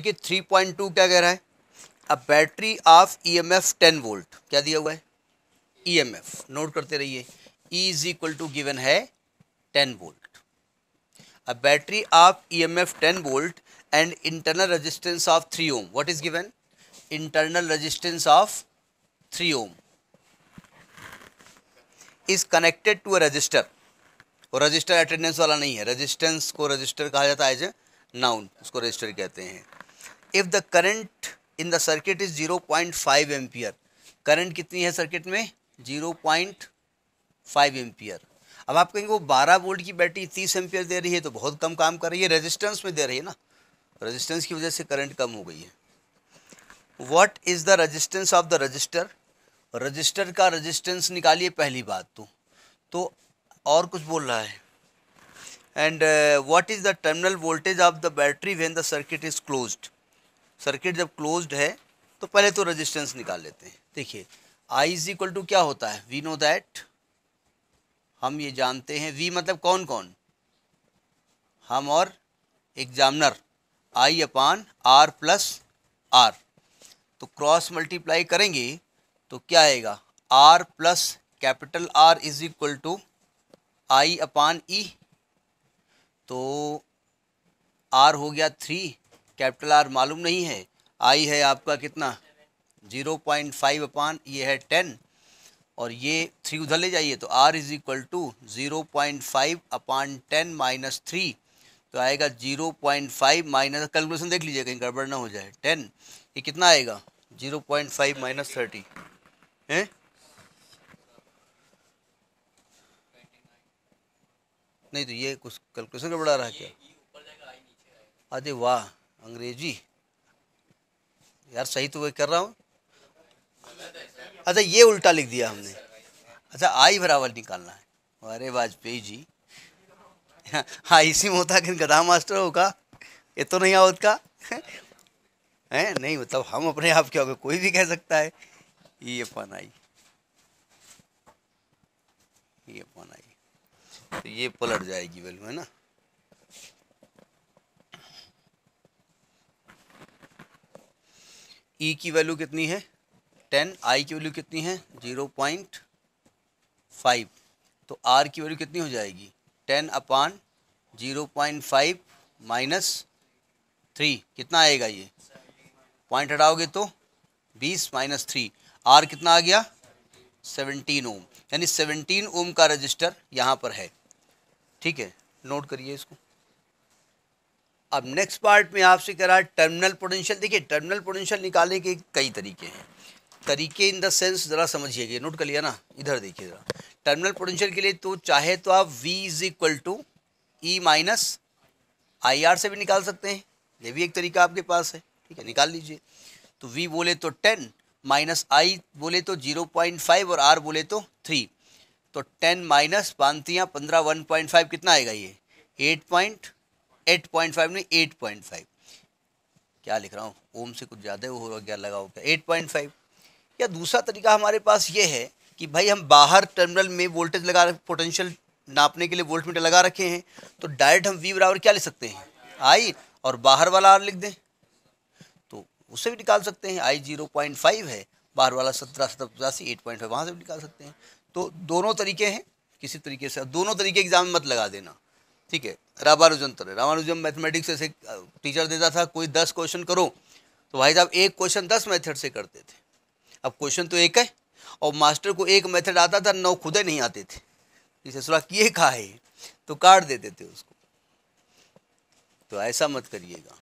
देखिए three point two क्या कह रहा है a battery of E M F ten volt क्या दिया हुआ है ई एम एफ नोट करते रहिए E is equal to given है ten volt a battery of E M F ten volt and internal resistance of three ohm what is given internal resistance of three ohm is connected to a resistor और register attendance वाला नहीं है resistance को resistor कहा जाता है as a noun उसको resistor कहते हैं if the current in the circuit is zero point five ampere current कितनी है सर्किट में जीरो पॉइंट फाइव एम्पियर अब आप कहेंगे वो बारह वोल्ट की बैटरी तीस एम्पियर दे रही है तो बहुत कम काम कर रही है रेजिस्टेंस में दे रही है ना रेजिस्टेंस की वजह से करंट कम हो गई है what is the resistance of the resistor resistor का रजिस्टेंस निकालिए पहली बात तो तो और कुछ बोल रहा है and what is the terminal voltage of the battery when the circuit is closed circuit जब क्लोज्ड है तो पहले तो रेजिस्टेंस निकाल लेते हैं देखिए आई इज इक्वल टू क्या होता है वी नो दैट हम ये जानते हैं वी मतलब कौन कौन हम और एग्जामिनर I upon R plus R तो क्रॉस मल्टीप्लाई करेंगे तो क्या आएगा R plus capital R is equal to I upon E तो आर हो गया थ्री कैपिटल आर मालूम नहीं है आई है आपका कितना जीरो पॉइंट फाइव अपान ये है टेन और ये थ्री उधर ले जाइए तो R is equal to zero point five upon ten minus three तो आएगा zero point five minus calculation देख लीजिए कहीं गड़बड़ ना हो जाए टेन ये कितना आएगा zero point five minus thirty हैं नहीं तो ये कुछ कैलकुलेशन गड़बड़ा रहा क्या अरे वाह अंग्रेजी यार सही तो वही कर रहा हूँ अच्छा ये उल्टा लिख दिया हमने अच्छा आई बराबर निकालना है अरे वाजपेयी जी हाँ इसी में होता कि गधा मास्टर होगा ये तो नहीं आवत का है नहीं मतलब हम अपने आप क्या होगा कोई भी कह सकता है ये पन आई ये फन आई तो ये पलट जाएगी बिल्कुल है ना ई e की वैल्यू कितनी है टेन आई की वैल्यू कितनी है जीरो पॉइंट फाइव तो आर की वैल्यू कितनी हो जाएगी ten upon zero point five minus three कितना आएगा ये पॉइंट हटाओगे तो बीस माइनस थ्री आर कितना आ गया सेवनटीन ओम यानी सेवनटीन ओम का रजिस्टर यहाँ पर है ठीक है नोट करिए इसको अब नेक्स्ट पार्ट में आपसे कह रहा है टर्मिनल पोटेंशियल देखिए टर्मिनल पोटेंशियल निकालने के कई तरीके हैं तरीके इन द सेंस ज़रा समझिएगा नोट कर लिया ना इधर देखिए ज़रा टर्मिनल पोटेंशियल के लिए तो चाहे तो आप V is equal to E minus I R से भी निकाल सकते हैं ये भी एक तरीका आपके पास है ठीक है निकाल लीजिए तो V बोले तो टेन माइनस आई बोले तो जीरो पॉइंट फाइव और आर बोले तो थ्री तो टेन माइनस पानतियाँ पंद्रह वन पॉइंट फाइव कितना आएगा ये eight point eight point five नहीं एट पॉइंट फाइव क्या लिख रहा हूँ ओम से कुछ ज़्यादा वो हो रहा क्या लगा होगा एट पॉइंट फाइव या दूसरा तरीका हमारे पास ये है कि भाई हम बाहर टर्मिनल में वोल्टेज लगा पोटेंशियल नापने के लिए वोल्ट मीटर लगा रखे हैं तो डायरेक्ट हम वी बराबर क्या लिख सकते हैं आई और बाहर वाला आर लिख दें तो उससे भी निकाल सकते हैं आई जीरो पॉइंट फाइव है बाहर वाला सत्रह सत्रह पचासी एट पॉइंट फाइव वहाँ से भी निकाल सकते हैं तो दोनों तरीके हैं किसी तरीके से दोनों तरीके एग्जाम में मत लगा देना ठीक है रामानुजन तरह रामानुजन मैथमेटिक्स ऐसे टीचर देता था कोई दस क्वेश्चन करो तो भाई साहब एक क्वेश्चन दस मेथड से करते थे अब क्वेश्चन तो एक है और मास्टर को एक मेथड आता था नौ खुदे नहीं आते थे सुना किए कहा है तो काट देते थे उसको तो ऐसा मत करिएगा